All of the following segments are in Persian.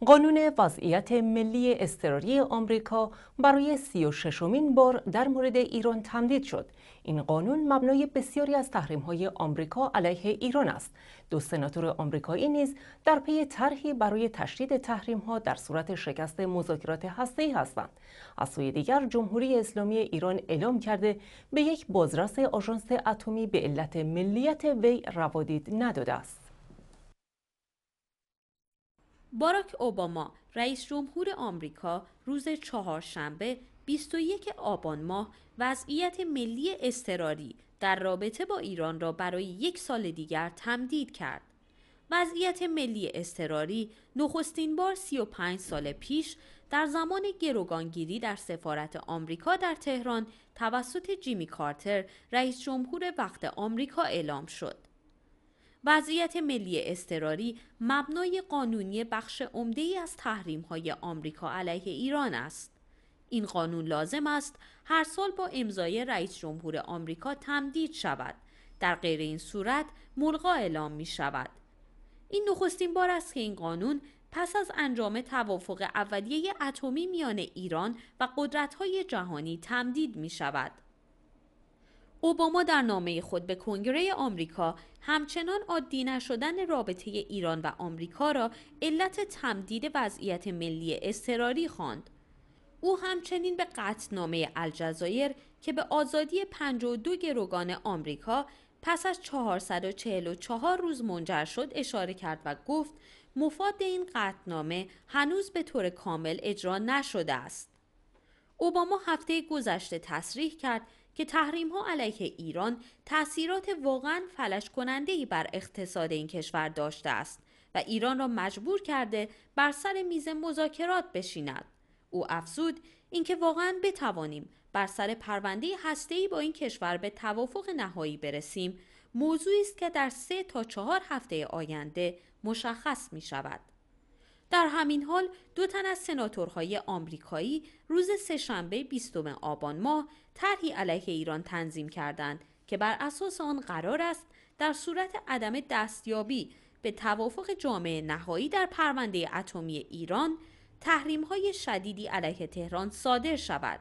قانون وضعیت ملی اضطراری آمریکا برای سی و بار در مورد ایران تمدید شد. این قانون مبنای بسیاری از های آمریکا علیه ایران است. دو سناتور آمریکایی نیز در پی طرحی برای تشدید ها در صورت شکست مذاکرات ای هستند. از سوی دیگر جمهوری اسلامی ایران اعلام کرده به یک بازرس آژانس اتمی به علت ملیت وی روادید نداده است. باراک اوباما رئیس جمهور آمریکا روز چهارشنبه 21 آبان ماه وضعیت ملی اضطراری در رابطه با ایران را برای یک سال دیگر تمدید کرد. وضعیت ملی اضطراری نخستین بار 35 سال پیش در زمان گروگانگیری در سفارت آمریکا در تهران توسط جیمی کارتر رئیس جمهور وقت آمریکا اعلام شد. وضعیت ملی اضطراری مبنای قانونی بخش عمده ای از تحریم های آمریکا علیه ایران است. این قانون لازم است هر سال با امضای رئیس جمهور آمریکا تمدید شود. در غیر این صورت ملغا اعلام می شود. این نخستین بار است که این قانون پس از انجام توافق اولیه اتمی میان ایران و های جهانی تمدید می شود. اوباما در نامه خود به کنگره آمریکا همچنان عادی نشدن رابطه ایران و آمریکا را علت تمدید وضعیت ملی اضطراری خواند. او همچنین به قطعنامه الجزایر که به آزادی 52 گروگان آمریکا پس از 444 روز منجر شد اشاره کرد و گفت مفاد این قطعنامه هنوز به طور کامل اجرا نشده است. اوباما هفته گذشته تصریح کرد که تحریم ها علیه ایران تاثیرات واقعا فلش کننده ای بر اقتصاد این کشور داشته است و ایران را مجبور کرده بر سر میز مذاکرات بشیند. او افزود اینکه واقعا بتوانیم بر سر پرونده هسته‌ای با این کشور به توافق نهایی برسیم موضوعی است که در سه تا چهار هفته آینده مشخص می شود. در همین حال دو تن از سناتورهای آمریکایی روز سهشنبه 20 آبان ماه طرحی علیه ایران تنظیم کردند که بر اساس آن قرار است در صورت عدم دستیابی به توافق جامعه نهایی در پرونده اتمی ایران تحریم های شدیدی علیه تهران صادر شود.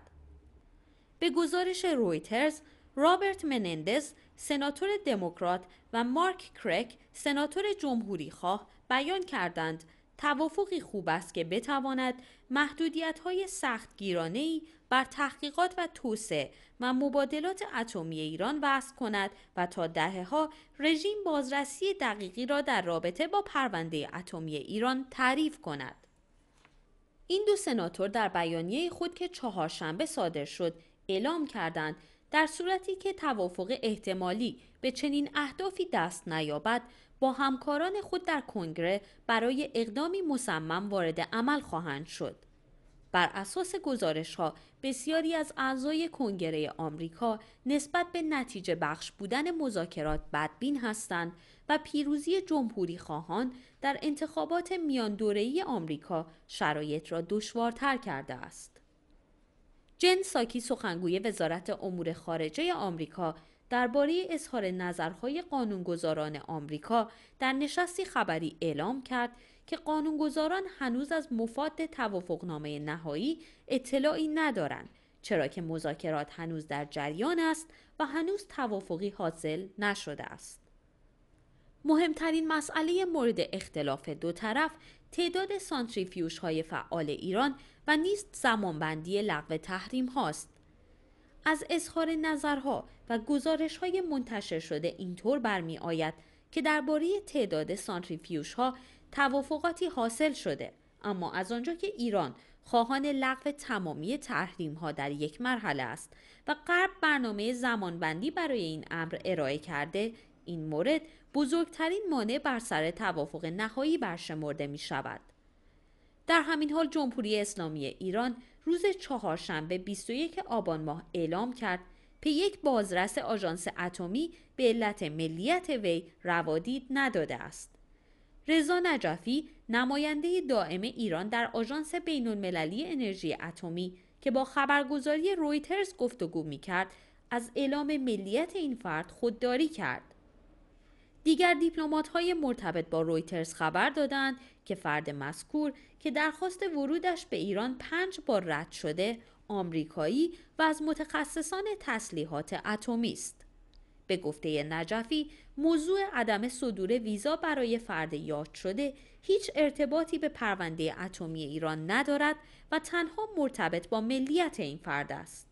به گزارش رویترز، رابرت منندز، سناتور دموکرات و مارک کرک، سناتور جمهوری خواه بیان کردند توافقی خوب است که بتواند محدودیت های سخت گیرانه بر تحقیقات و توسعه و مبادلات اتمی ایران وضع کند و تا دهه ها رژیم بازرسی دقیقی را در رابطه با پرونده اتمی ایران تعریف کند. این دو سناتور در بیانیه خود که چهارشنبه صادر شد اعلام کردند در صورتی که توافق احتمالی به چنین اهدافی دست نیابد با همکاران خود در کنگره برای اقدامی مصمم وارد عمل خواهند شد. بر اساس گزارش ها بسیاری از اعضای کنگره آمریکا نسبت به نتیجه بخش بودن مذاکرات بدبین هستند و پیروزی جمهوری خواهان در انتخابات میان دوره‌ای آمریکا شرایط را دشوارتر کرده است. جن ساکی سخنگوی وزارت امور خارجه آمریکا درباره اظهار نظرهای قانونگذاران آمریکا در نشستی خبری اعلام کرد که قانونگذاران هنوز از مفاد توافقنامه نهایی اطلاعی ندارند چرا که مذاکرات هنوز در جریان است و هنوز توافقی حاصل نشده است. مهمترین مسئله مورد اختلاف دو طرف تعداد سانتریفیوش های فعال ایران و نیست زمانبندی لغو تحریم هاست. از اظهار نظرها و گزارش های منتشر شده اینطور برمی آید که درباره تعداد سانتریفیوش ها توافقاتی حاصل شده اما از آنجا که ایران خواهان لغو تمامی تحریم ها در یک مرحله است و غرب برنامه زمانبندی برای این امر ارائه کرده این مورد بزرگترین مانع بر سر توافق نهایی برشمرده می شود. در همین حال جمهوری اسلامی ایران روز چهارشنبه 21 آبان ماه اعلام کرد به یک بازرس آژانس اتمی به علت ملیت وی روادید نداده است. رضا نجفی نماینده دائم ایران در آژانس المللی انرژی اتمی که با خبرگزاری رویترز گفتگو کرد، از اعلام ملیت این فرد خودداری کرد. دیگر دیپلومات های مرتبط با رویترز خبر دادند که فرد مسکور که درخواست ورودش به ایران پنج بار رد شده آمریکایی و از متخصصان تسلیحات اتمی است به گفته نجفی موضوع عدم صدور ویزا برای فرد یاد شده هیچ ارتباطی به پرونده اتمی ایران ندارد و تنها مرتبط با ملیت این فرد است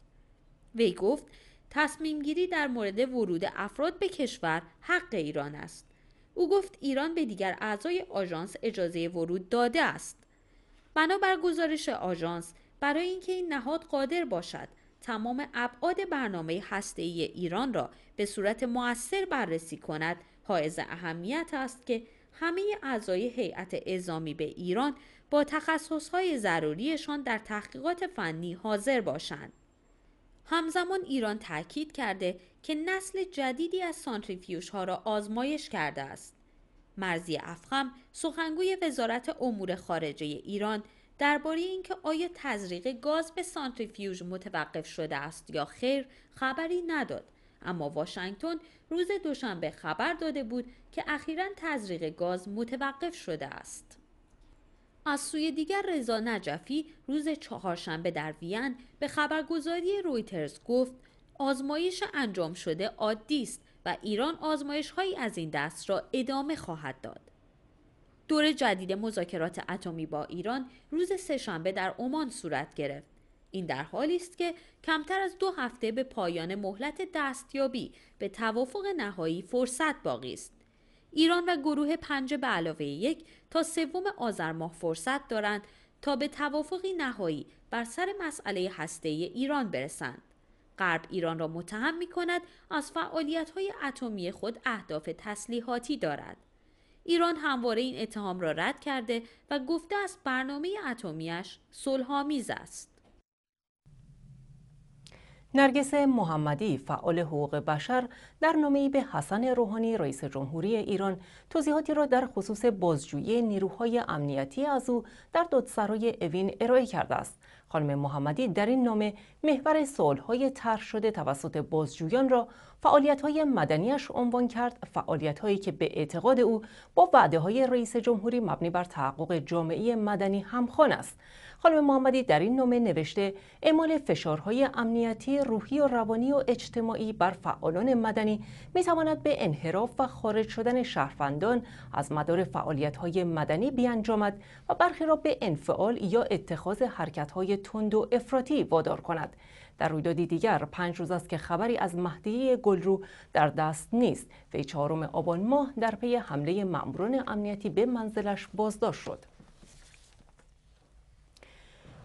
وی گفت تصمیم گیری در مورد ورود افراد به کشور حق ایران است او گفت ایران به دیگر اعضای آژانس اجازه ورود داده است بنابر گزارش آژانس برای اینکه این نهاد قادر باشد تمام ابعاد برنامه هسته ای ایران را به صورت موثر بررسی کند حائز اهمیت است که همه اعضای هیئت اعزامی به ایران با تخصصهای ضروریشان در تحقیقات فنی حاضر باشند. همزمان ایران تاکید کرده که نسل جدیدی از سانتریفیوش ها را آزمایش کرده است. مرزی افخم سخنگوی وزارت امور خارجه ایران درباره اینکه آیا تزریق گاز به سانتریفیوژ متوقف شده است یا خیر خبری نداد اما واشنگتن روز دوشنبه خبر داده بود که اخیرا تزریق گاز متوقف شده است از سوی دیگر رضا نجفی روز چهارشنبه در وین به خبرگزاری رویترز گفت آزمایش انجام شده عادی است و ایران آزمایش هایی از این دست را ادامه خواهد داد دور جدید مذاکرات اتمی با ایران روز سهشنبه در عمان صورت گرفت این در حالی است که کمتر از دو هفته به پایان مهلت دستیابی به توافق نهایی فرصت باقی است ایران و گروه پنج به علاوه یک تا سوم آذر ماه فرصت دارند تا به توافقی نهایی بر سر مسئله هسته ایران برسند غرب ایران را متهم می کند از فعالیت های اتمی خود اهداف تسلیحاتی دارد ایران همواره این اتهام را رد کرده و گفته است برنامه اتمیش صلحآمیز است. نرگس محمدی فعال حقوق بشر در نامه‌ای به حسن روحانی رئیس جمهوری ایران توضیحاتی را در خصوص بازجویی نیروهای امنیتی از او در دادسرای اوین ارائه کرده است. خانم محمدی در این نامه محور سوالهای طرح شده توسط بازجویان را فعالیت‌های مدنیش عنوان کرد فعالیت‌هایی که به اعتقاد او با وعده های رئیس جمهوری مبنی بر تحقق جامعه مدنی همخوان است خانم محمدی در این نامه نوشته اعمال فشارهای امنیتی روحی و روانی و اجتماعی بر فعالان مدنی میتواند به انحراف و خارج شدن شهروندان از مدار فعالیتهای مدنی بیانجامد و برخی را به انفعال یا اتخاذ حرکتهای تند و افراطی وادار کند در رویدادی دیگر پنج روز است که خبری از مهدی گلرو در دست نیست وی چهارم آبان ماه در پی حمله ماموران امنیتی به منزلش بازداشت شد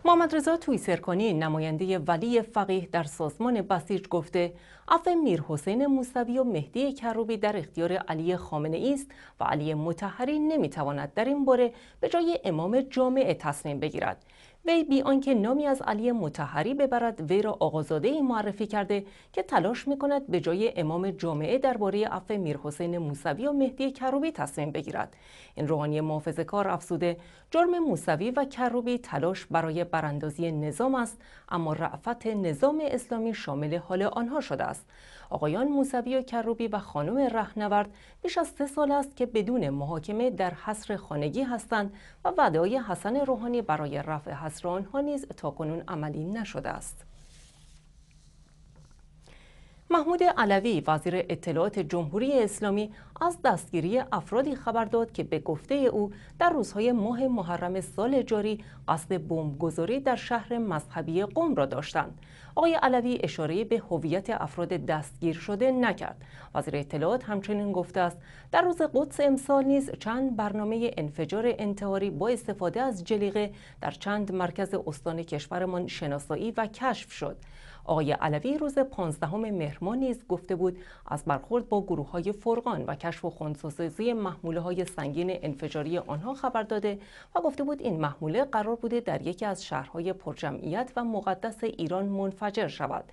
محمد رضا سرکنی نماینده ولی فقیه در سازمان بسیج گفته عفو میر حسین موسوی و مهدی کروبی در اختیار علی خامنه است و علی متحری نمیتواند در این باره به جای امام جامعه تصمیم بگیرد وی بی آنکه نامی از علی متحری ببرد وی را آقازاده معرفی کرده که تلاش میکند به جای امام جامعه درباره عفو میرحسین موسوی و مهدی کروبی تصمیم بگیرد این روحانی محافظه کار افزوده جرم موسوی و کروبی تلاش برای براندازی نظام است اما رعفت نظام اسلامی شامل حال آنها شده است آقایان موسوی و کروبی و خانم رهنورد بیش از سه سال است که بدون محاکمه در حصر خانگی هستند و وعده حسن روحانی برای رفع حصر آنها نیز کنون عملی نشده است. محمود علوی وزیر اطلاعات جمهوری اسلامی از دستگیری افرادی خبر داد که به گفته او در روزهای ماه محرم سال جاری قصد بمبگذاری در شهر مذهبی قوم را داشتند آقای علوی اشاره به هویت افراد دستگیر شده نکرد وزیر اطلاعات همچنین گفته است در روز قدس امسال نیز چند برنامه انفجار انتحاری با استفاده از جلیقه در چند مرکز استان کشورمان شناسایی و کشف شد آقای علوی روز 15 مهر نیز گفته بود از برخورد با گروه های فرقان و کشف و خونسازی محموله های سنگین انفجاری آنها خبر داده و گفته بود این محموله قرار بوده در یکی از شهرهای پرجمعیت و مقدس ایران منفجر شود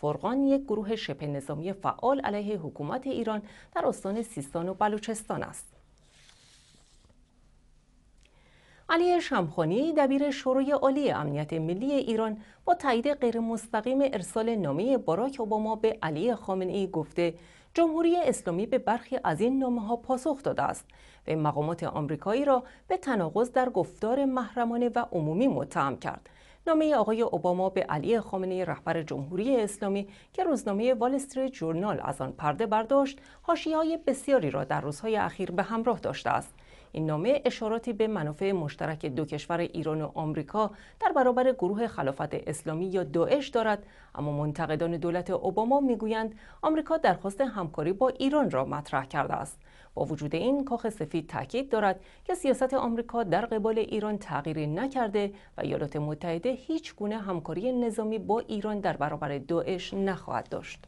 فرقان یک گروه شبه نظامی فعال علیه حکومت ایران در استان سیستان و بلوچستان است علی شمخانی دبیر شورای عالی امنیت ملی ایران با تایید غیر مستقیم ارسال نامه باراک اوباما به علی خامنه ای گفته جمهوری اسلامی به برخی از این نامه ها پاسخ داده است و مقامات آمریکایی را به تناقض در گفتار محرمانه و عمومی متهم کرد نامه آقای اوباما به علی خامنه رهبر جمهوری اسلامی که روزنامه وال استریت جورنال از آن پرده برداشت های بسیاری را در روزهای اخیر به همراه داشته است این نامه اشاراتی به منافع مشترک دو کشور ایران و آمریکا در برابر گروه خلافت اسلامی یا داعش دارد اما منتقدان دولت اوباما میگویند آمریکا درخواست همکاری با ایران را مطرح کرده است با وجود این کاخ سفید تاکید دارد که سیاست آمریکا در قبال ایران تغییری نکرده و ایالات متحده هیچ گونه همکاری نظامی با ایران در برابر داعش نخواهد داشت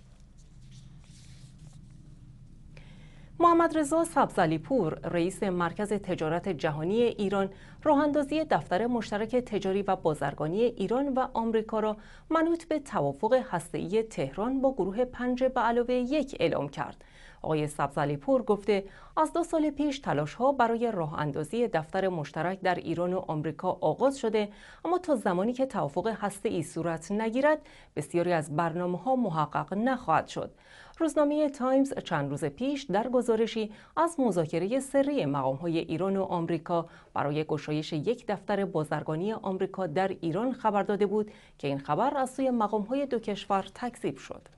محمد رضا سبزالی پور رئیس مرکز تجارت جهانی ایران راهاندازی دفتر مشترک تجاری و بازرگانی ایران و آمریکا را منوط به توافق هسته‌ای تهران با گروه پنج به علاوه یک اعلام کرد آقای سبزالی پور گفته از دو سال پیش تلاش ها برای راه اندازی دفتر مشترک در ایران و آمریکا آغاز شده اما تا زمانی که توافق هسته ای صورت نگیرد بسیاری از برنامه ها محقق نخواهد شد روزنامه تایمز چند روز پیش در گزارشی از مذاکره سری مقام های ایران و آمریکا برای گشایش یک دفتر بازرگانی آمریکا در ایران خبر داده بود که این خبر از سوی مقام های دو کشور تکذیب شد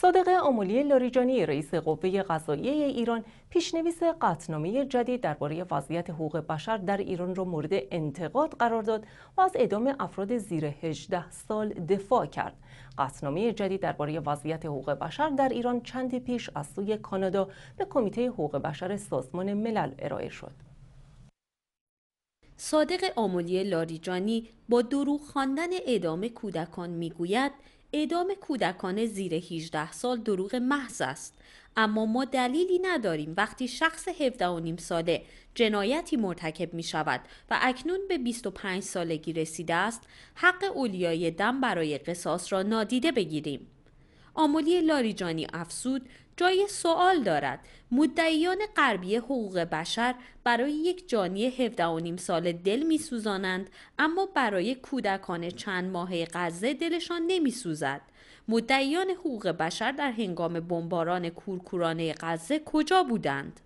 صادق آمولی لاریجانی رئیس قوه قضاییه ایران پیشنویس قطنامه جدید درباره وضعیت حقوق بشر در ایران را مورد انتقاد قرار داد و از اعدام افراد زیر 18 سال دفاع کرد. قطنامه جدید درباره وضعیت حقوق بشر در ایران چندی پیش از سوی کانادا به کمیته حقوق بشر سازمان ملل ارائه شد. صادق آملی لاریجانی با دروغ خواندن اعدام کودکان میگوید اعدام کودکان زیر 18 سال دروغ محض است اما ما دلیلی نداریم وقتی شخص 17 و نیم ساله جنایتی مرتکب می شود و اکنون به 25 سالگی رسیده است حق اولیای دم برای قصاص را نادیده بگیریم آملی لاریجانی افسود جای سوال دارد مدعیان غربی حقوق بشر برای یک جانی نیم سال دل سوزانند اما برای کودکان چند ماهه غزه دلشان سوزد. مدعیان حقوق بشر در هنگام بمباران کورکورانه غزه کجا بودند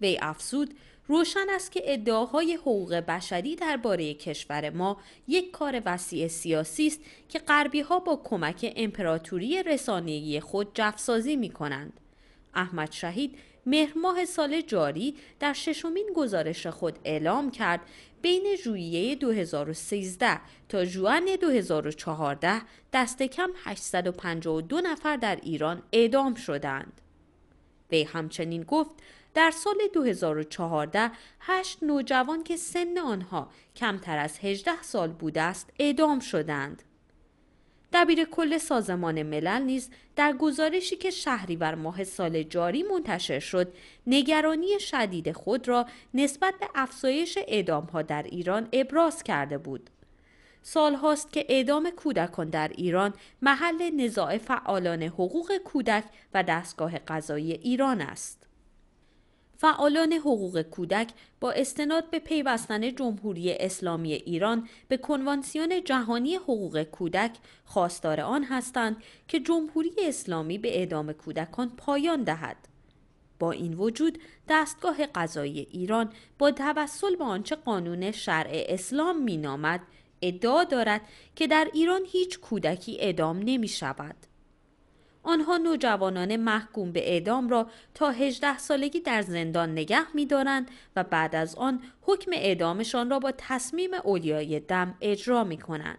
وی افسود روشن است که ادعاهای حقوق بشری درباره کشور ما یک کار وسیع سیاسی است که غربی ها با کمک امپراتوری رسانه‌ای خود جفسازی می کنند. احمد شهید مهرماه سال جاری در ششمین گزارش خود اعلام کرد بین ژوئیه 2013 تا جوان 2014 دست کم 852 نفر در ایران اعدام شدند. وی همچنین گفت در سال 2014 هشت نوجوان که سن آنها کمتر از 18 سال بوده است اعدام شدند. دبیر کل سازمان ملل نیز در گزارشی که شهریور ماه سال جاری منتشر شد نگرانی شدید خود را نسبت به افزایش ها در ایران ابراز کرده بود سال هاست که اعدام کودکان در ایران محل نزاع فعالان حقوق کودک و دستگاه قضایی ایران است فعالان حقوق کودک با استناد به پیوستن جمهوری اسلامی ایران به کنوانسیون جهانی حقوق کودک خواستار آن هستند که جمهوری اسلامی به اعدام کودکان پایان دهد. با این وجود دستگاه قضایی ایران با توسل به آنچه قانون شرع اسلام مینامد ادعا دارد که در ایران هیچ کودکی اعدام نمی شود. آنها نوجوانان محکوم به اعدام را تا 18 سالگی در زندان نگه می‌دارند و بعد از آن حکم اعدامشان را با تصمیم اولیای دم اجرا می‌کنند.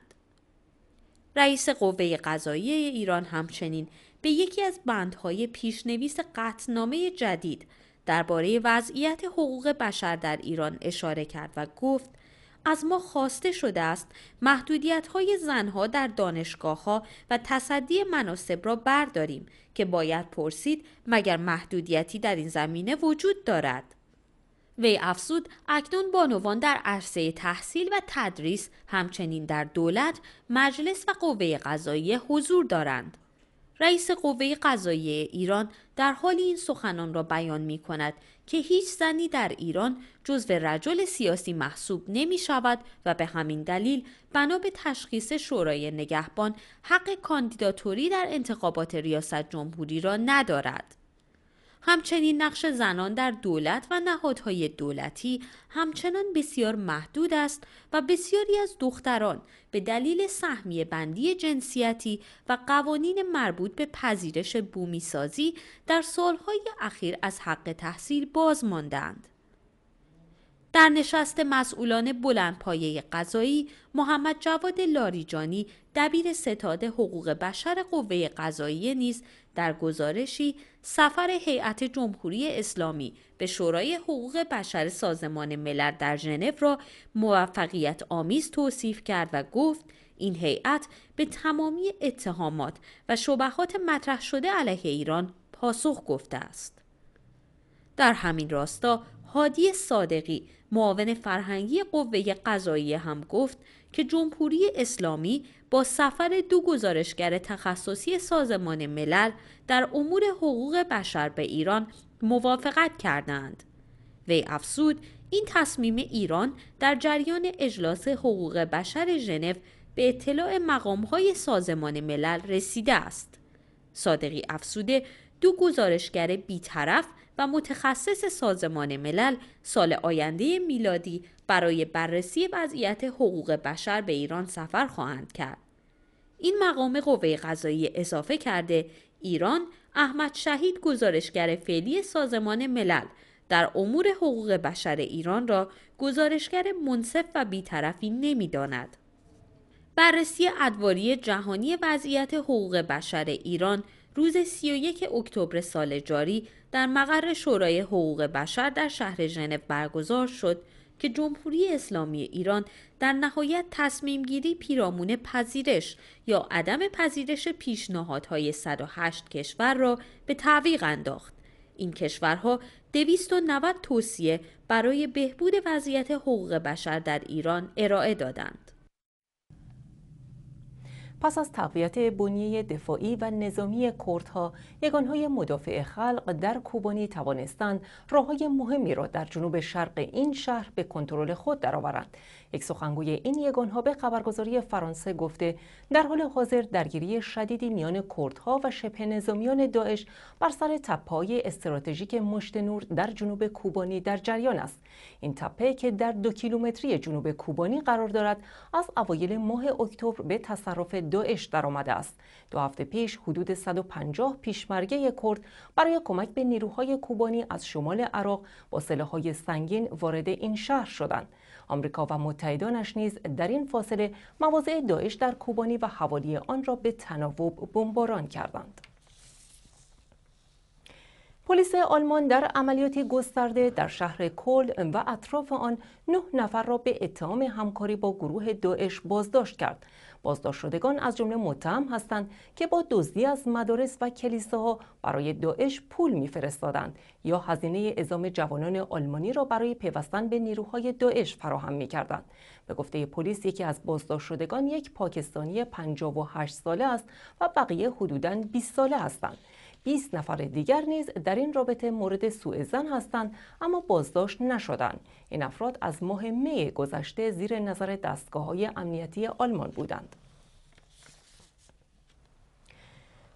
رئیس قوه قضایی ایران همچنین به یکی از بندهای پیشنویس قطنامه جدید درباره وضعیت حقوق بشر در ایران اشاره کرد و گفت از ما خواسته شده است محدودیت های زنها در دانشگاه ها و تصدی مناسب را برداریم که باید پرسید مگر محدودیتی در این زمینه وجود دارد وی افزود اکنون بانوان در عرصه تحصیل و تدریس همچنین در دولت مجلس و قوه قضاییه حضور دارند رئیس قوه قضایی ایران در حال این سخنان را بیان می کند که هیچ زنی در ایران جزو رجل سیاسی محسوب نمی شود و به همین دلیل بنا به تشخیص شورای نگهبان حق کاندیداتوری در انتخابات ریاست جمهوری را ندارد. همچنین نقش زنان در دولت و نهادهای دولتی همچنان بسیار محدود است و بسیاری از دختران به دلیل سهمی بندی جنسیتی و قوانین مربوط به پذیرش بومیسازی در سالهای اخیر از حق تحصیل باز ماندند. در نشست مسئولان بلندپایه قضایی محمد جواد لاریجانی دبیر ستاد حقوق بشر قوه قضایی نیز در گزارشی سفر هیئت جمهوری اسلامی به شورای حقوق بشر سازمان ملل در ژنو را موفقیت آمیز توصیف کرد و گفت این هیئت به تمامی اتهامات و شبهات مطرح شده علیه ایران پاسخ گفته است. در همین راستا هادی صادقی معاون فرهنگی قوه قضایی هم گفت که جمهوری اسلامی با سفر دو گزارشگر تخصصی سازمان ملل در امور حقوق بشر به ایران موافقت کردند. وی افسود این تصمیم ایران در جریان اجلاس حقوق بشر ژنو به اطلاع مقامهای سازمان ملل رسیده است. صادقی افسوده دو گزارشگر بیطرف و متخصص سازمان ملل سال آینده میلادی برای بررسی وضعیت حقوق بشر به ایران سفر خواهند کرد. این مقام قوه قضایی اضافه کرده ایران احمد شهید گزارشگر فعلی سازمان ملل در امور حقوق بشر ایران را گزارشگر منصف و بیطرفی نمیداند. بررسی ادواری جهانی وضعیت حقوق بشر ایران روز 31 اکتبر سال جاری در مقر شورای حقوق بشر در شهر ژنو برگزار شد که جمهوری اسلامی ایران در نهایت تصمیم گیری پیرامون پذیرش یا عدم پذیرش پیشنهادهای 108 کشور را به تعویق انداخت. این کشورها 290 توصیه برای بهبود وضعیت حقوق بشر در ایران ارائه دادند. پس از تقویت بنیه دفاعی و نظامی کردها یگانهای مدافع خلق در کوبانی توانستند راههای مهمی را در جنوب شرق این شهر به کنترل خود درآورند یک سخنگوی این یگانها به خبرگزاری فرانسه گفته در حال حاضر درگیری شدیدی میان کردها و شبه نظامیان داعش بر سر تپههای استراتژیک مشت نور در جنوب کوبانی در جریان است این تپه که در دو کیلومتری جنوب کوبانی قرار دارد از اوایل ماه اکتبر به تصرف داعش درآمده است دو هفته پیش حدود 150 پیشمرگه کرد برای کمک به نیروهای کوبانی از شمال عراق با سلاحهای سنگین وارد این شهر شدند آمریکا و متحدانش نیز در این فاصله مواضع داعش در کوبانی و حوالی آن را به تناوب بمباران کردند پلیس آلمان در عملیاتی گسترده در شهر کل و اطراف آن نه نفر را به اتهام همکاری با گروه داعش بازداشت کرد. بازداشت شدگان از جمله متهم هستند که با دزدی از مدارس و کلیساها برای داعش پول میفرستادند یا هزینه اعزام جوانان آلمانی را برای پیوستن به نیروهای داعش فراهم میکردند. به گفته پلیس یکی از بازداشت شدگان یک پاکستانی 58 ساله است و بقیه حدوداً 20 ساله هستند. 20 نفر دیگر نیز در این رابطه مورد سوء زن هستند اما بازداشت نشدند این افراد از ماه می گذشته زیر نظر دستگاه های امنیتی آلمان بودند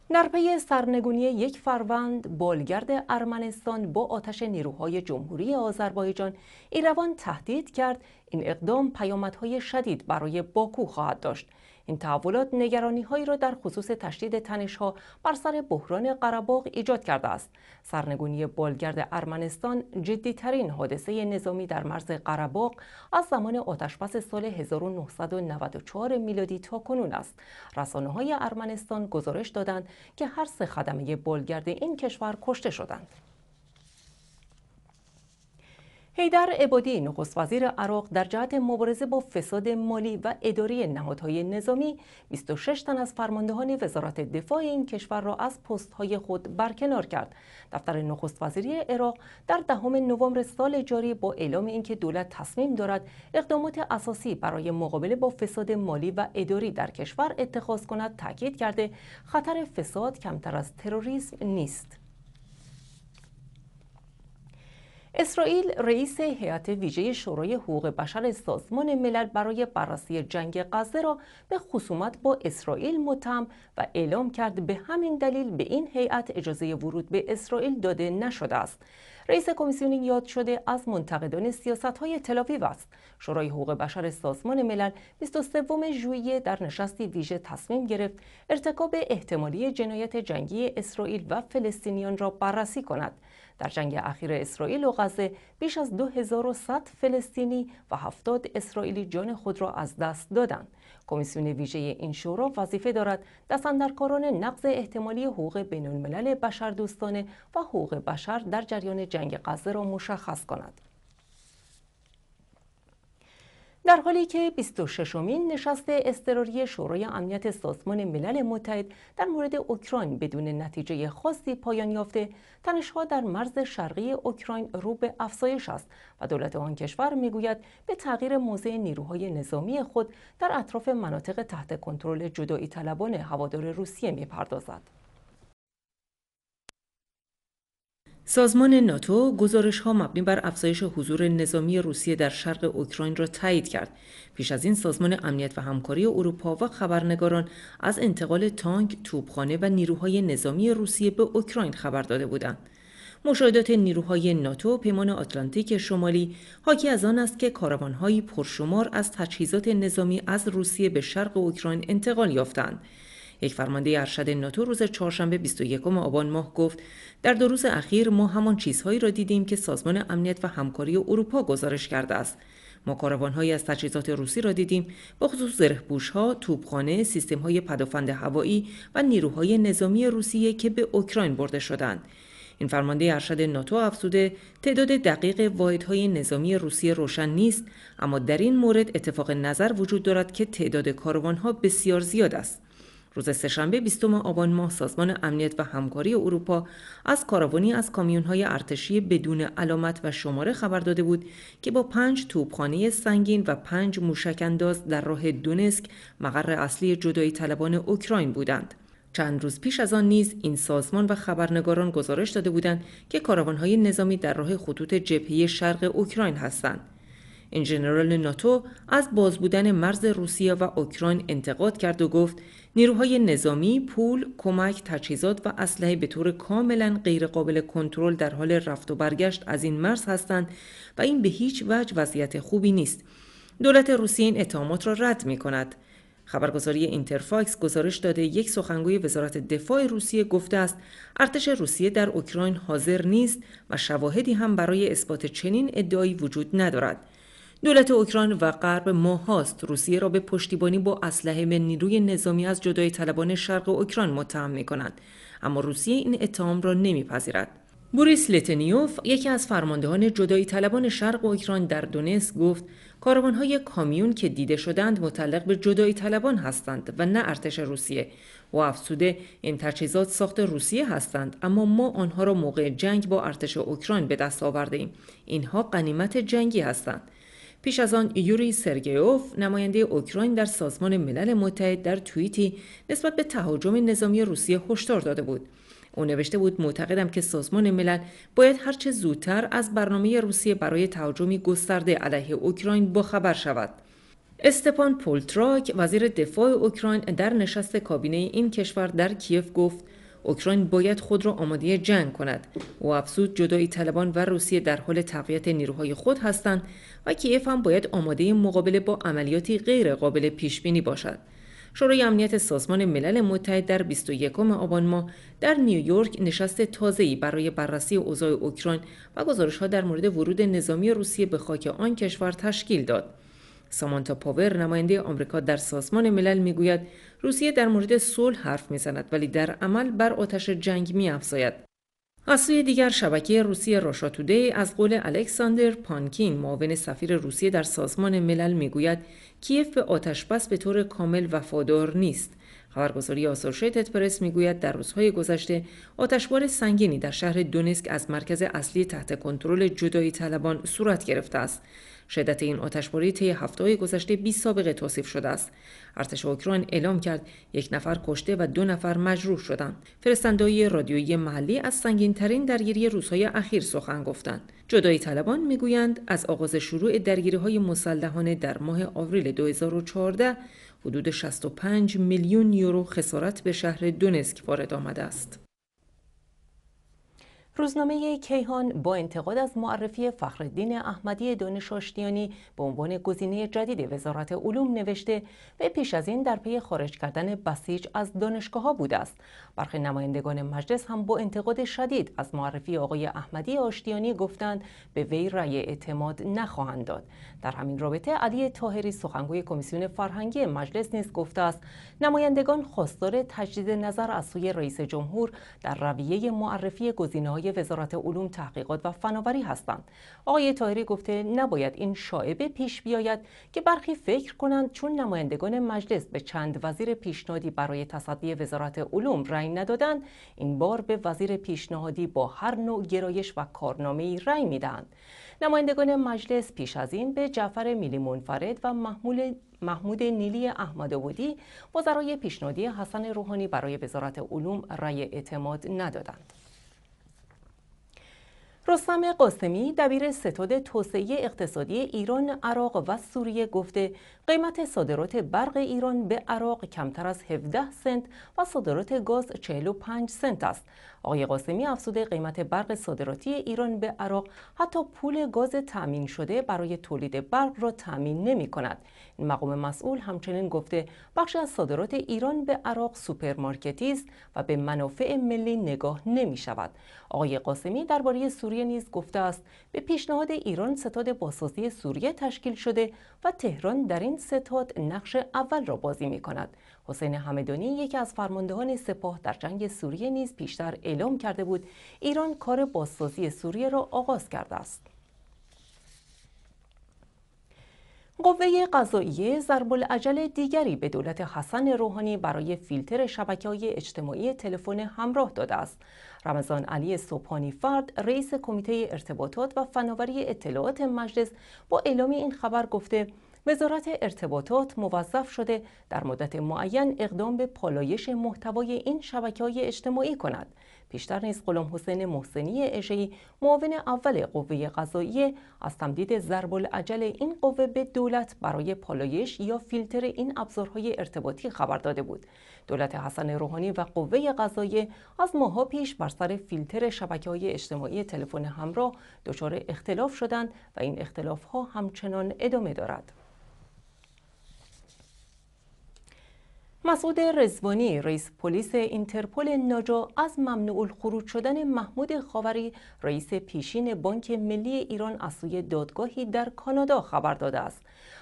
در سرنگونی یک فروند بالگرد ارمنستان با آتش نیروهای جمهوری آذربایجان ایروان تهدید کرد این اقدام پیامدهای شدید برای باکو خواهد داشت این تحولات نگرانی هایی را در خصوص تشدید تنش ها بر سر بحران قرباغ ایجاد کرده است. سرنگونی بالگرد ارمنستان جدیترین حادثه نظامی در مرز قرباق از زمان آتشبس سال 1994 میلادی تا کنون است. رسانه های ارمنستان گزارش دادند که هر سه خدمه بالگرد این کشور کشته شدند. هیدر عبادی نخست وزیر عراق در جهت مبارزه با فساد مالی و اداری نهادهای نظامی 26 تن از فرماندهان وزارت دفاع این کشور را از پستهای خود برکنار کرد دفتر نخست وزیری عراق در دهم نوامبر سال جاری با اعلام اینکه دولت تصمیم دارد اقدامات اساسی برای مقابله با فساد مالی و اداری در کشور اتخاذ کند تاکید کرده خطر فساد کمتر از تروریسم نیست اسرائیل رئیس هیئت ویژه شورای حقوق بشر سازمان ملل برای بررسی جنگ غزه را به خصومت با اسرائیل متهم و اعلام کرد به همین دلیل به این هیئت اجازه ورود به اسرائیل داده نشده است رئیس کمیسیون یاد شده از منتقدان سیاست های تلاویو است شورای حقوق بشر سازمان ملل 23 ژوئیه در نشستی ویژه تصمیم گرفت ارتکاب احتمالی جنایت جنگی اسرائیل و فلسطینیان را بررسی کند در جنگ اخیر اسرائیل و غزه بیش از 2100 فلسطینی و 70 اسرائیلی جان خود را از دست دادند. کمیسیون ویژه این شورا وظیفه دارد اندرکاران نقض احتمالی حقوق بین الملل بشردوستانه و حقوق بشر در جریان جنگ غزه را مشخص کند. در حالی که 26 امین نشست اضطراری شورای امنیت سازمان ملل متحد در مورد اوکراین بدون نتیجه خاصی پایان یافته تنشها در مرز شرقی اوکراین رو به افزایش است و دولت آن کشور میگوید به تغییر موضع نیروهای نظامی خود در اطراف مناطق تحت کنترل جدایی طلبان هوادار روسیه میپردازد سازمان ناتو گزارش ها مبنی بر افزایش حضور نظامی روسیه در شرق اوکراین را تایید کرد. پیش از این سازمان امنیت و همکاری اروپا و خبرنگاران از انتقال تانک، توپخانه و نیروهای نظامی روسیه به اوکراین خبر داده بودند. مشاهدات نیروهای ناتو پیمان آتلانتیک شمالی حاکی از آن است که کاروانهایی پرشمار از تجهیزات نظامی از روسیه به شرق اوکراین انتقال یافتند. یک فرمانده ارشد ناتو روز چهارشنبه 21 آبان ماه گفت در دو روز اخیر ما همان چیزهایی را دیدیم که سازمان امنیت و همکاری اروپا گزارش کرده است ما کاروانهایی از تجهیزات روسی را دیدیم با خصوص توبخانه، توپخانه سیستمهای پدافند هوایی و نیروهای نظامی روسیه که به اوکراین برده شدند این فرمانده ارشد ناتو افزوده تعداد دقیق واحدهای نظامی روسیه روشن نیست اما در این مورد اتفاق نظر وجود دارد که تعداد کاروانها بسیار زیاد است روز سهشنبه 20 آبان ماه سازمان امنیت و همکاری اروپا از کاروانی از کامیونهای ارتشی بدون علامت و شماره خبر داده بود که با پنج توپخانه سنگین و پنج انداز در راه دونسک مقر اصلی جدایی طلبان اوکراین بودند. چند روز پیش از آن نیز این سازمان و خبرنگاران گزارش داده بودند که کاروانهای نظامی در راه خطوط جبهه شرق اوکراین هستند این جنرال ناتو از باز بودن مرز روسیه و اوکراین انتقاد کرد و گفت نیروهای نظامی، پول، کمک، تجهیزات و اسلحه به طور کاملا غیرقابل کنترل در حال رفت و برگشت از این مرز هستند و این به هیچ وجه وضعیت خوبی نیست. دولت روسیه این اتهامات را رد می کند. خبرگزاری اینترفاکس گزارش داده یک سخنگوی وزارت دفاع روسیه گفته است ارتش روسیه در اوکراین حاضر نیست و شواهدی هم برای اثبات چنین ادعایی وجود ندارد دولت اوکراین و غرب ماهاست روسیه را به پشتیبانی با اسلحه به نیروی نظامی از جدای طلبان شرق اوکراین متهم می اما روسیه این اتهام را نمیپذیرد. بوریس لتنیوف یکی از فرماندهان جدای طلبان شرق اوکراین در دونسک گفت کاروان های کامیون که دیده شدند متعلق به جدای طلبان هستند و نه ارتش روسیه و افسوده این تجهیزات ساخت روسیه هستند اما ما آنها را موقع جنگ با ارتش اوکراین به دست آورده ایم اینها قنیمت جنگی هستند پیش از آن یوری سرگیوف نماینده اوکراین در سازمان ملل متحد در توییتی نسبت به تهاجم نظامی روسیه هشدار داده بود او نوشته بود معتقدم که سازمان ملل باید هرچه زودتر از برنامه روسیه برای تهاجمی گسترده علیه اوکراین باخبر شود استپان پولتراک وزیر دفاع اوکراین در نشست کابینه این کشور در کیف گفت اوکراین باید خود را آماده جنگ کند او افزود جدایی طلبان و روسیه در حال تقویت نیروهای خود هستند و کیف هم باید آماده مقابله با عملیاتی غیر قابل پیش بینی باشد. شورای امنیت سازمان ملل متحد در 21 آبان ماه در نیویورک نشست تازه‌ای برای بررسی اوضاع اوکراین و گزارش‌ها در مورد ورود نظامی روسیه به خاک آن کشور تشکیل داد. سامانتا پاور نماینده آمریکا در سازمان ملل میگوید روسیه در مورد صلح حرف میزند ولی در عمل بر آتش جنگ می‌افزاید. از سوی دیگر شبکه روسیه راشا تودی از قول الکساندر پانکین معاون سفیر روسیه در سازمان ملل میگوید کیف به آتش بس به طور کامل وفادار نیست خبرگزاری آسوشیتد پرس میگوید در روزهای گذشته آتشبار سنگینی در شهر دونسک از مرکز اصلی تحت کنترل جدایی طلبان صورت گرفته است شدت این آتشباری طی هفته گذشته 20 سابقه توصیف شده است ارتش اوکراین اعلام کرد یک نفر کشته و دو نفر مجروح شدند فرستندهای رادیویی محلی از سنگین ترین درگیری روزهای اخیر سخن گفتند جدای طلبان میگویند از آغاز شروع درگیری های مسلحانه در ماه آوریل 2014 حدود 65 میلیون یورو خسارت به شهر دونسک وارد آمده است روزنامه کیهان با انتقاد از معرفی فخرالدین احمدی دانش آشتیانی به عنوان گزینه جدید وزارت علوم نوشته و پیش از این در پی خارج کردن بسیج از دانشگاه ها بوده است برخی نمایندگان مجلس هم با انتقاد شدید از معرفی آقای احمدی آشتیانی گفتند به وی رأی اعتماد نخواهند داد در همین رابطه علی طاهری سخنگوی کمیسیون فرهنگی مجلس نیز گفته است نمایندگان خواستار تجدید نظر از سوی رئیس جمهور در رویه معرفی گزینه‌های وزارت علوم تحقیقات و فناوری هستند آقای تایری گفته نباید این شاعبه پیش بیاید که برخی فکر کنند چون نمایندگان مجلس به چند وزیر پیشنهادی برای تصدی وزارت علوم رأی ندادند این بار به وزیر پیشنهادی با هر نوع گرایش و کارنامه‌ای رأی میدهند نمایندگان مجلس پیش از این به جعفر میلی منفرد و محمول محمود نیلی احمد آبادی وزرای پیشنهادی حسن روحانی برای وزارت علوم رأی اعتماد ندادند. رستم قاسمی دبیر ستاد توسعه اقتصادی ایران، عراق و سوریه گفته قیمت صادرات برق ایران به عراق کمتر از 17 سنت و صادرات گاز 45 سنت است آقای قاسمی افزوده قیمت برق صادراتی ایران به عراق حتی پول گاز تامین شده برای تولید برق را تامین نمی کند. این مقام مسئول همچنین گفته بخش از صادرات ایران به عراق سوپرمارکتی است و به منافع ملی نگاه نمی شود. آقای قاسمی درباره سوریه نیز گفته است به پیشنهاد ایران ستاد بازسازی سوریه تشکیل شده و تهران در این ستاد نقش اول را بازی می کند. حسین حمدانی یکی از فرماندهان سپاه در جنگ سوریه نیز پیشتر اعلام کرده بود ایران کار بازسازی سوریه را آغاز کرده است قوه قضاییه زربل العجل دیگری به دولت حسن روحانی برای فیلتر شبکه های اجتماعی تلفن همراه داده است. رمضان علی صبحانی فرد رئیس کمیته ارتباطات و فناوری اطلاعات مجلس با اعلام این خبر گفته وزارت ارتباطات موظف شده در مدت معین اقدام به پالایش محتوای این شبکه های اجتماعی کند. پیشتر نیز قلم حسین محسنی اشهی معاون اول قوه قضایی از تمدید ضرب العجل این قوه به دولت برای پالایش یا فیلتر این ابزارهای ارتباطی خبر داده بود. دولت حسن روحانی و قوه قضایی از ماها پیش بر سر فیلتر شبکه های اجتماعی تلفن همراه دچار اختلاف شدند و این اختلاف ها همچنان ادامه دارد. مسعود رزوانی رئیس پلیس اینترپل ناجا از ممنوع الخروج شدن محمود خاوری رئیس پیشین بانک ملی ایران از سوی دادگاهی در کانادا خبر داده است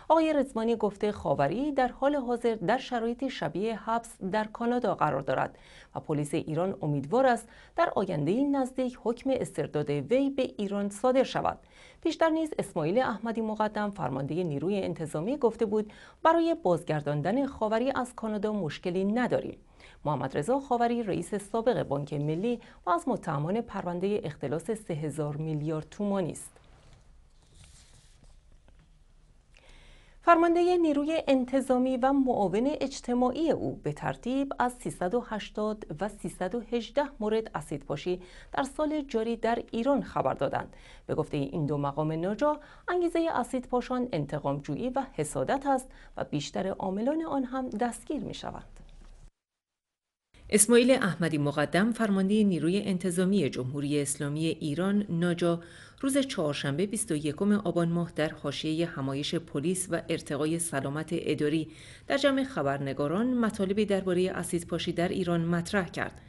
آقای رزوانی گفته خاوری در حال حاضر در شرایط شبیه حبس در کانادا قرار دارد و پلیس ایران امیدوار است در آینده نزدیک حکم استرداد وی به ایران صادر شود پیشتر نیز اسماعیل احمدی مقدم فرمانده نیروی انتظامی گفته بود برای بازگرداندن خاوری از کانادا مشکلی نداریم محمد رضا خاوری رئیس سابق بانک ملی و از متهمان پرونده اختلاس 3000 میلیارد تومانی است فرمانده نیروی انتظامی و معاون اجتماعی او به ترتیب از 380 و 318 مورد اسیدپاشی در سال جاری در ایران خبر دادند. به گفته این دو مقام ناجا انگیزه اسیدپاشان انتقامجویی و حسادت است و بیشتر عاملان آن هم دستگیر می شوند. اسماعیل احمدی مقدم فرمانده نیروی انتظامی جمهوری اسلامی ایران ناجا روز چهارشنبه 21 آبان ماه در حاشیه همایش پلیس و ارتقای سلامت اداری در جمع خبرنگاران مطالبی درباره اسیدپاشی در ایران مطرح کرد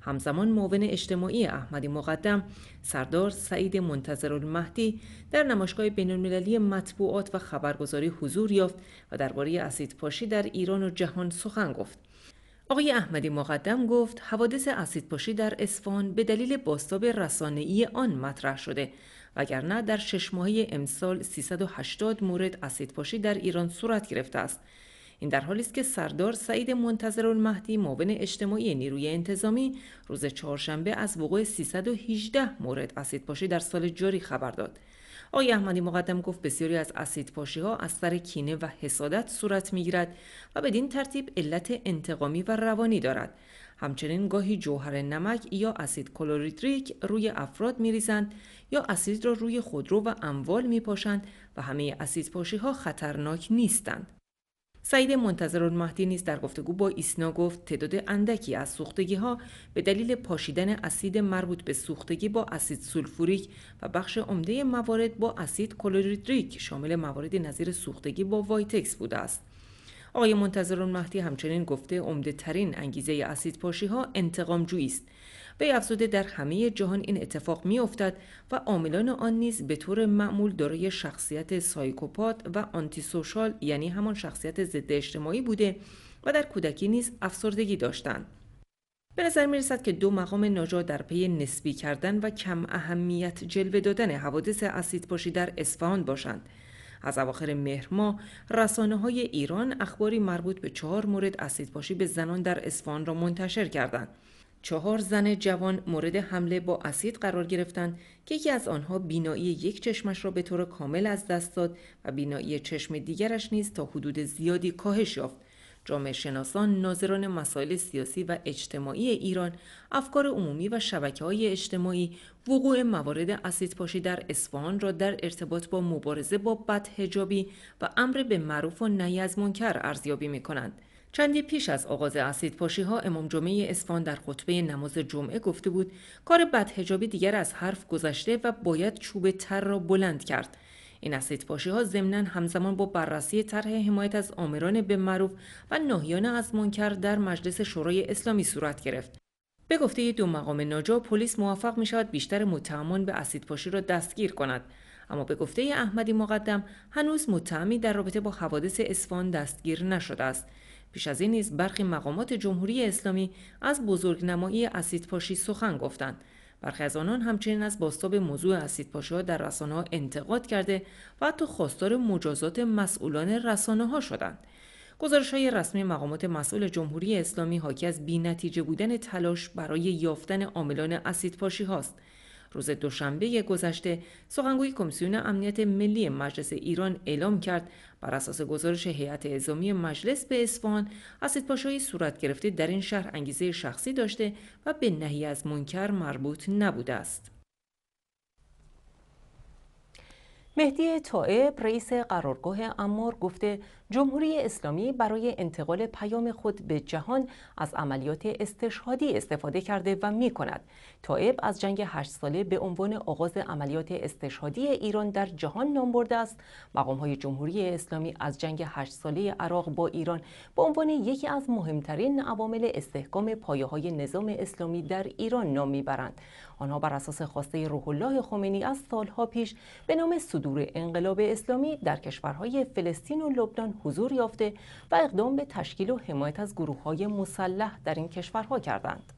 همزمان معاون اجتماعی احمدی مقدم سردار سعید منتظر المهدی در نمایشگاه المللی مطبوعات و خبرگزاری حضور یافت و درباره اسیدپاشی در ایران و جهان سخن گفت آقای احمدی مقدم گفت حوادث اسیدپاشی در اصفهان به دلیل باستاب رسانه‌ای آن مطرح شده نه در شش ماهه امسال 380 مورد اسیدپاشی در ایران صورت گرفته است این در حالی است که سردار سعید منتظر المهدی معاون اجتماعی نیروی انتظامی روز چهارشنبه از وقوع 318 مورد اسیدپاشی در سال جاری خبر داد آقای احمدی مقدم گفت بسیاری از اسیدپاشی ها از سر کینه و حسادت صورت میگیرد و بدین ترتیب علت انتقامی و روانی دارد همچنین گاهی جوهر نمک یا اسید کلوریدریک روی افراد میریزند یا اسید را روی خودرو و اموال میپاشند و همه پاشی ها خطرناک نیستند. سعید منتظر المهدی نیز در گفتگو با ایسنا گفت تعداد اندکی از سوختگی ها به دلیل پاشیدن اسید مربوط به سوختگی با اسید سولفوریک و بخش عمده موارد با اسید کلوریدریک شامل موارد نظیر سوختگی با وایتکس بوده است. آقای منتظر مهدی همچنین گفته عمده ترین انگیزه پاشی ها انتقام جویی است به افزوده در همه جهان این اتفاق می افتد و عاملان آن نیز به طور معمول دارای شخصیت سایکوپات و آنتی سوشال یعنی همان شخصیت ضد اجتماعی بوده و در کودکی نیز افسردگی داشتند به نظر می رسد که دو مقام ناجا در پی نسبی کردن و کم اهمیت جلوه دادن حوادث اسیدپاشی در اصفهان باشند از اواخر مهر ماه رسانه های ایران اخباری مربوط به چهار مورد اسیدپاشی به زنان در اصفهان را منتشر کردند. چهار زن جوان مورد حمله با اسید قرار گرفتند که یکی از آنها بینایی یک چشمش را به طور کامل از دست داد و بینایی چشم دیگرش نیز تا حدود زیادی کاهش یافت جامعه شناسان، ناظران مسائل سیاسی و اجتماعی ایران، افکار عمومی و شبکه های اجتماعی وقوع موارد پاشی در اصفهان را در ارتباط با مبارزه با بدهجابی و امر به معروف و نهی از منکر ارزیابی می چندی پیش از آغاز پاشی ها امام جمعه اصفهان در خطبه نماز جمعه گفته بود کار بدهجابی دیگر از حرف گذشته و باید چوب تر را بلند کرد این پاشی ها ضمنا همزمان با بررسی طرح حمایت از آمران به معروف و ناهیان از منکر در مجلس شورای اسلامی صورت گرفت به گفته دو مقام ناجا پلیس موفق می شود بیشتر متهمان به اسیدپاشی را دستگیر کند اما به گفته احمدی مقدم هنوز متهمی در رابطه با حوادث اسفان دستگیر نشده است پیش از این نیز برخی مقامات جمهوری اسلامی از بزرگنمایی اسیدپاشی سخن گفتند برخی از آنان همچنین از باستاب موضوع اسید اسیدپاشیها در رسانه ها انتقاد کرده و حتی خواستار مجازات مسئولان رسانه ها شدند گزارش های رسمی مقامات مسئول جمهوری اسلامی حاکی از بینتیجه بودن تلاش برای یافتن عاملان پاشی هاست روز دوشنبه گذشته سخنگوی کمیسیون امنیت ملی مجلس ایران اعلام کرد بر اساس گزارش هیئت اعزامی مجلس به اصفهان اسیدپاشایی صورت گرفته در این شهر انگیزه شخصی داشته و به نهی از منکر مربوط نبوده است مهدی طائب رئیس قرارگاه امار گفته جمهوری اسلامی برای انتقال پیام خود به جهان از عملیات استشهادی استفاده کرده و می کند. طائب از جنگ هشت ساله به عنوان آغاز عملیات استشهادی ایران در جهان نام برده است. مقام های جمهوری اسلامی از جنگ هشت ساله عراق با ایران به عنوان یکی از مهمترین عوامل استحکام پایه های نظام اسلامی در ایران نام میبرند. آنها بر اساس خواسته روح الله خمینی از سالها پیش به نام سود صدور انقلاب اسلامی در کشورهای فلسطین و لبنان حضور یافته و اقدام به تشکیل و حمایت از گروه های مسلح در این کشورها کردند.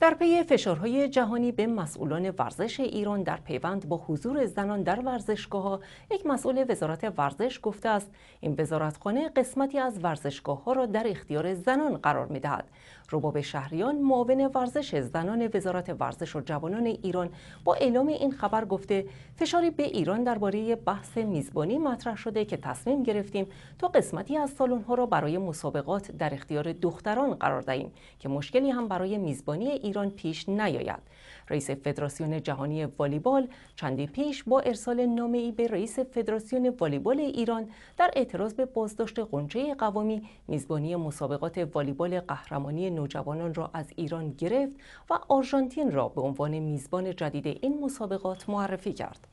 در پی فشارهای جهانی به مسئولان ورزش ایران در پیوند با حضور زنان در ورزشگاه ها، یک مسئول وزارت ورزش گفته است این وزارتخانه قسمتی از ورزشگاه ها را در اختیار زنان قرار می دهد رباب شهریان معاون ورزش زنان وزارت ورزش و جوانان ایران با اعلام این خبر گفته فشاری به ایران درباره بحث میزبانی مطرح شده که تصمیم گرفتیم تا قسمتی از سالن‌ها را برای مسابقات در اختیار دختران قرار دهیم که مشکلی هم برای میزبانی ایران پیش نیاید رئیس فدراسیون جهانی والیبال چندی پیش با ارسال ای به رئیس فدراسیون والیبال ایران در اعتراض به بازداشت قنچه قوامی میزبانی مسابقات والیبال قهرمانی نوجوانان را از ایران گرفت و آرژانتین را به عنوان میزبان جدید این مسابقات معرفی کرد.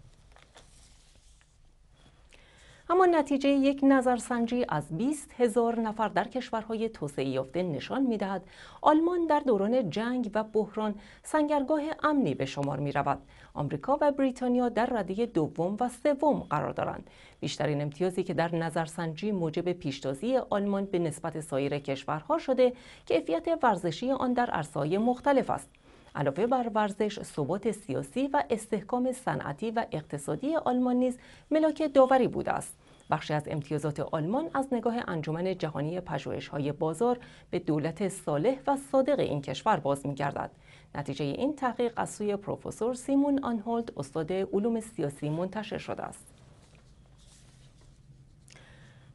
اما نتیجه یک نظرسنجی از 20 هزار نفر در کشورهای توسعه یافته نشان دهد آلمان در دوران جنگ و بحران سنگرگاه امنی به شمار می رود آمریکا و بریتانیا در رده دوم و سوم قرار دارند بیشترین امتیازی که در نظرسنجی موجب پیشتازی آلمان به نسبت سایر کشورها شده کیفیت ورزشی آن در عرصه‌های مختلف است علاوه بر ورزش ثبات سیاسی و استحکام صنعتی و اقتصادی آلمان نیز ملاک داوری بوده است بخشی از امتیازات آلمان از نگاه انجمن جهانی پژوهش‌های بازار به دولت صالح و صادق این کشور باز می‌گردد نتیجه این تحقیق از سوی پروفسور سیمون آنهولد استاد علوم سیاسی منتشر شده است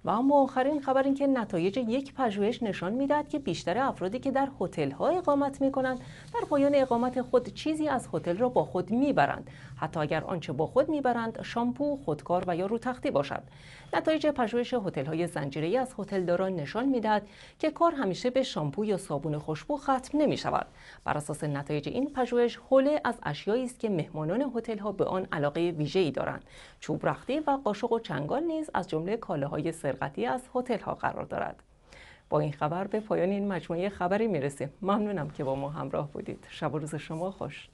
و اما آخرین خبر اینکه نتایج یک پژوهش نشان میدهد که بیشتر افرادی که در هتل ها اقامت می کنند در پایان اقامت خود چیزی از هتل را با خود میبرند حتی اگر آنچه با خود میبرند شامپو خودکار و یا روتختی باشد نتایج پژوهش هتل های زنجیره از داران نشان میدهد که کار همیشه به شامپو یا صابون خوشبو ختم نمی شود بر اساس نتایج این پژوهش حوله از اشیایی است که مهمانان هتل ها به آن علاقه ویژه‌ای دارند چوب رختی و قاشق و چنگال نیز از جمله کالاهای خلقتی از هتل ها قرار دارد با این خبر به پایان این مجموعه خبری میرسیم ممنونم که با ما همراه بودید شب و روز شما خوش